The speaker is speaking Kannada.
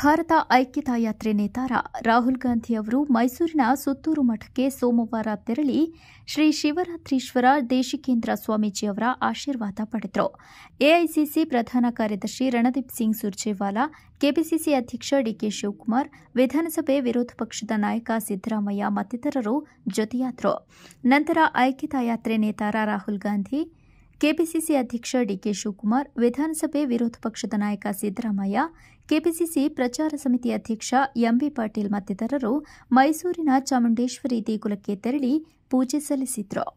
ಭಾರತ ಐಕ್ಯತಾ ಯಾತ್ರೆ ನೇತಾರ ರಾಹುಲ್ ಗಾಂಧಿ ಅವರು ಮೈಸೂರಿನ ಸುತ್ತೂರು ಮಠಕ್ಕೆ ಸೋಮವಾರ ತೆರಳಿ ಶ್ರೀ ಶಿವರಾತ್ರೀಶ್ವರ ದೇಶಿಕೇಂದ್ರ ಸ್ವಾಮೀಜಿ ಅವರ ಆಶೀರ್ವಾದ ಪಡೆದರು ಎಐಸಿಸಿ ಪ್ರಧಾನ ಕಾರ್ಯದರ್ಶಿ ರಣದೀಪ್ ಸಿಂಗ್ ಸುರ್ಜೇವಾಲಾ ಕೆಪಿಸಿಸಿ ಅಧ್ಯಕ್ಷ ಡಿಕೆ ಶಿವಕುಮಾರ್ ವಿಧಾನಸಭೆ ವಿರೋಧ ಪಕ್ಷದ ನಾಯಕ ಸಿದ್ದರಾಮಯ್ಯ ಮತ್ತಿತರರು ಜೊತೆಯಾದರು ನಂತರ ಐಕ್ಯತಾ ಯಾತ್ರೆ ನೇತಾರ ರಾಹುಲ್ ಗಾಂಧಿ ಕೆಪಿಸಿಸಿ ಅಧ್ಯಕ್ಷ ಡಿಕೆ ಶಿವಕುಮಾರ್ ವಿಧಾನಸಭೆ ವಿರೋಧ ಪಕ್ಷದ ನಾಯಕ ಸಿದ್ದರಾಮಯ್ಯ ಕೆಪಿಸಿಸಿ ಪ್ರಚಾರ ಸಮಿತಿ ಅಧ್ಯಕ್ಷ ಎಂಬಿ ಪಾಟೀಲ್ ಮತ್ತಿತರರು ಮೈಸೂರಿನ ಚಾಮುಂಡೇಶ್ವರಿ ದೇಗುಲಕ್ಕೆ ತೆರಳಿ ಪೂಜೆ ಸಲ್ಲಿಸಿದ್ರು